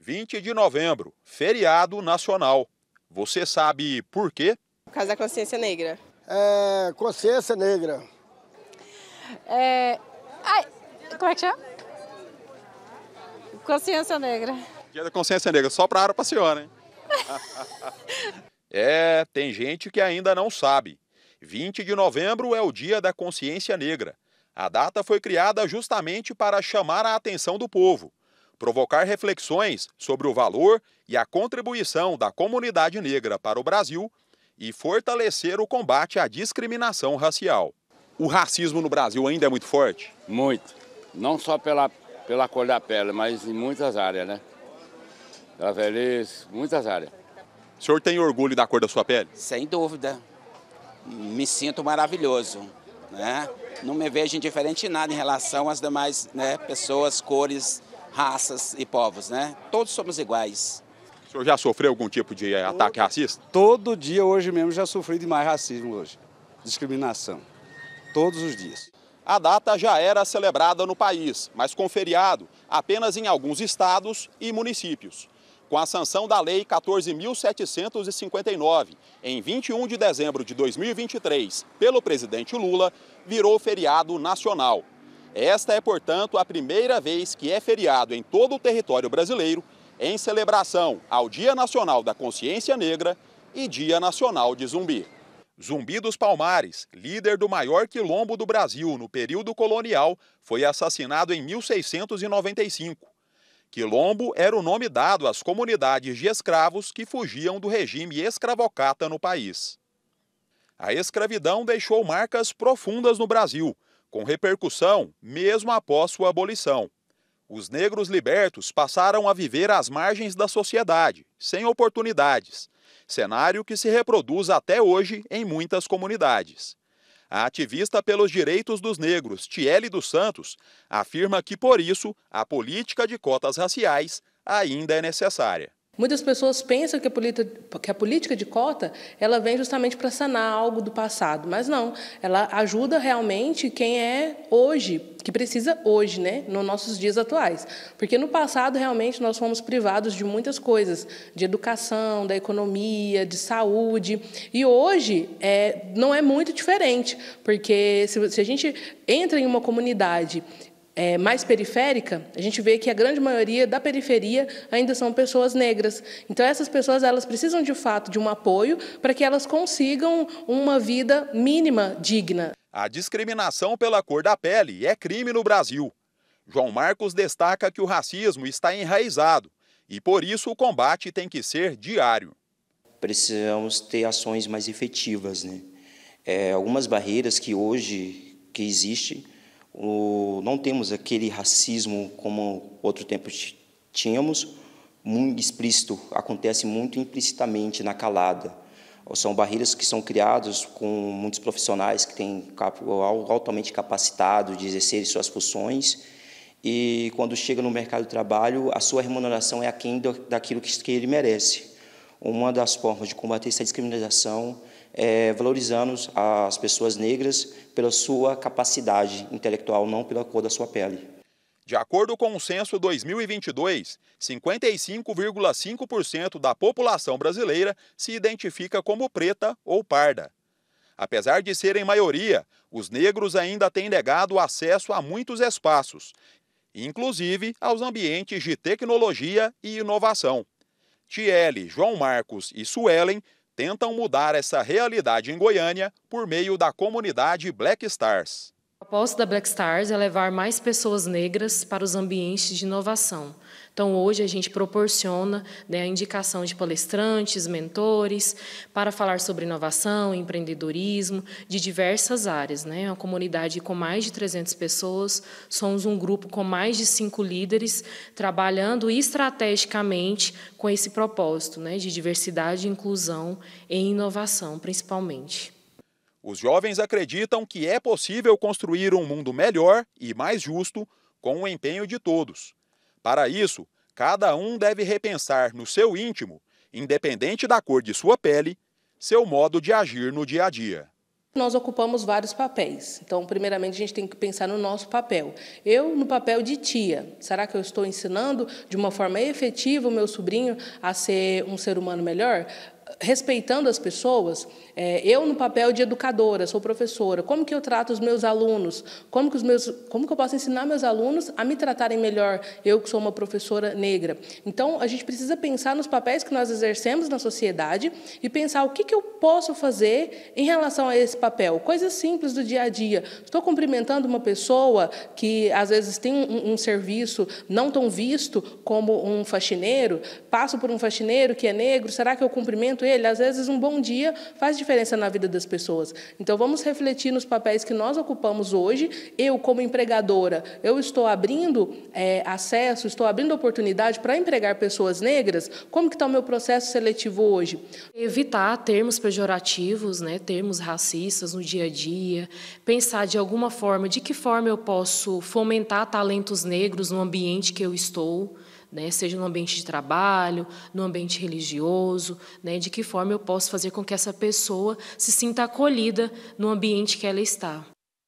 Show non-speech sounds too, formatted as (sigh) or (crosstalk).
20 de novembro, feriado nacional. Você sabe por quê? Por causa da consciência negra. É, consciência negra. É, ai, como é que chama? Consciência negra. Dia da consciência negra, só para a pra senhora, hein? (laughs) é, tem gente que ainda não sabe. 20 de novembro é o Dia da Consciência Negra. A data foi criada justamente para chamar a atenção do povo provocar reflexões sobre o valor e a contribuição da comunidade negra para o Brasil e fortalecer o combate à discriminação racial. O racismo no Brasil ainda é muito forte? Muito. Não só pela, pela cor da pele, mas em muitas áreas, né? Pela velhice, muitas áreas. O senhor tem orgulho da cor da sua pele? Sem dúvida. Me sinto maravilhoso, né? Não me vejo indiferente em nada em relação às demais né, pessoas, cores raças e povos, né? Todos somos iguais. O senhor já sofreu algum tipo de todo, eh, ataque racista? Todo dia, hoje mesmo, já sofri demais racismo hoje. Discriminação. Todos os dias. A data já era celebrada no país, mas com feriado apenas em alguns estados e municípios. Com a sanção da Lei 14.759, em 21 de dezembro de 2023, pelo presidente Lula, virou feriado nacional. Esta é, portanto, a primeira vez que é feriado em todo o território brasileiro em celebração ao Dia Nacional da Consciência Negra e Dia Nacional de Zumbi. Zumbi dos Palmares, líder do maior quilombo do Brasil no período colonial, foi assassinado em 1695. Quilombo era o nome dado às comunidades de escravos que fugiam do regime escravocrata no país. A escravidão deixou marcas profundas no Brasil, com repercussão mesmo após sua abolição. Os negros libertos passaram a viver às margens da sociedade, sem oportunidades, cenário que se reproduz até hoje em muitas comunidades. A ativista pelos direitos dos negros, Tiele dos Santos, afirma que por isso a política de cotas raciais ainda é necessária. Muitas pessoas pensam que a, política, que a política de cota ela vem justamente para sanar algo do passado, mas não. Ela ajuda realmente quem é hoje, que precisa hoje, né, nos nossos dias atuais. Porque no passado realmente nós fomos privados de muitas coisas, de educação, da economia, de saúde, e hoje é, não é muito diferente, porque se, se a gente entra em uma comunidade é, mais periférica, a gente vê que a grande maioria da periferia ainda são pessoas negras. Então, essas pessoas elas precisam, de fato, de um apoio para que elas consigam uma vida mínima digna. A discriminação pela cor da pele é crime no Brasil. João Marcos destaca que o racismo está enraizado e, por isso, o combate tem que ser diário. Precisamos ter ações mais efetivas. Né? É, algumas barreiras que hoje que existem o, não temos aquele racismo como outro tempo tínhamos, muito explícito, acontece muito implicitamente na calada. São barreiras que são criadas com muitos profissionais que têm altamente capacitado de exercer suas funções e quando chega no mercado de trabalho, a sua remuneração é aquém daquilo que ele merece. Uma das formas de combater essa discriminação é, valorizando as pessoas negras pela sua capacidade intelectual, não pela cor da sua pele. De acordo com o censo 2022, 55,5% da população brasileira se identifica como preta ou parda. Apesar de serem maioria, os negros ainda têm negado acesso a muitos espaços, inclusive aos ambientes de tecnologia e inovação. Tiele, João Marcos e Suelen tentam mudar essa realidade em Goiânia por meio da comunidade Black Stars. O propósito da Black Stars é levar mais pessoas negras para os ambientes de inovação. Então, hoje, a gente proporciona né, a indicação de palestrantes, mentores, para falar sobre inovação, empreendedorismo, de diversas áreas. Né? Uma comunidade com mais de 300 pessoas, somos um grupo com mais de cinco líderes, trabalhando estrategicamente com esse propósito né, de diversidade, inclusão e inovação, principalmente. Os jovens acreditam que é possível construir um mundo melhor e mais justo com o empenho de todos. Para isso, cada um deve repensar no seu íntimo, independente da cor de sua pele, seu modo de agir no dia a dia. Nós ocupamos vários papéis. Então, primeiramente, a gente tem que pensar no nosso papel. Eu, no papel de tia, será que eu estou ensinando de uma forma efetiva o meu sobrinho a ser um ser humano melhor? respeitando as pessoas, é, eu no papel de educadora, sou professora, como que eu trato os meus alunos? Como que, os meus, como que eu posso ensinar meus alunos a me tratarem melhor, eu que sou uma professora negra? Então, a gente precisa pensar nos papéis que nós exercemos na sociedade e pensar o que, que eu posso fazer em relação a esse papel. Coisas simples do dia a dia. Estou cumprimentando uma pessoa que, às vezes, tem um, um serviço não tão visto como um faxineiro, passo por um faxineiro que é negro, será que eu cumprimento ele, às vezes um bom dia faz diferença na vida das pessoas. Então vamos refletir nos papéis que nós ocupamos hoje. Eu, como empregadora, eu estou abrindo é, acesso, estou abrindo oportunidade para empregar pessoas negras. Como que está o meu processo seletivo hoje? Evitar termos pejorativos, né, termos racistas no dia a dia, pensar de alguma forma, de que forma eu posso fomentar talentos negros no ambiente que eu estou né, seja no ambiente de trabalho, no ambiente religioso, né, de que forma eu posso fazer com que essa pessoa se sinta acolhida no ambiente que ela está.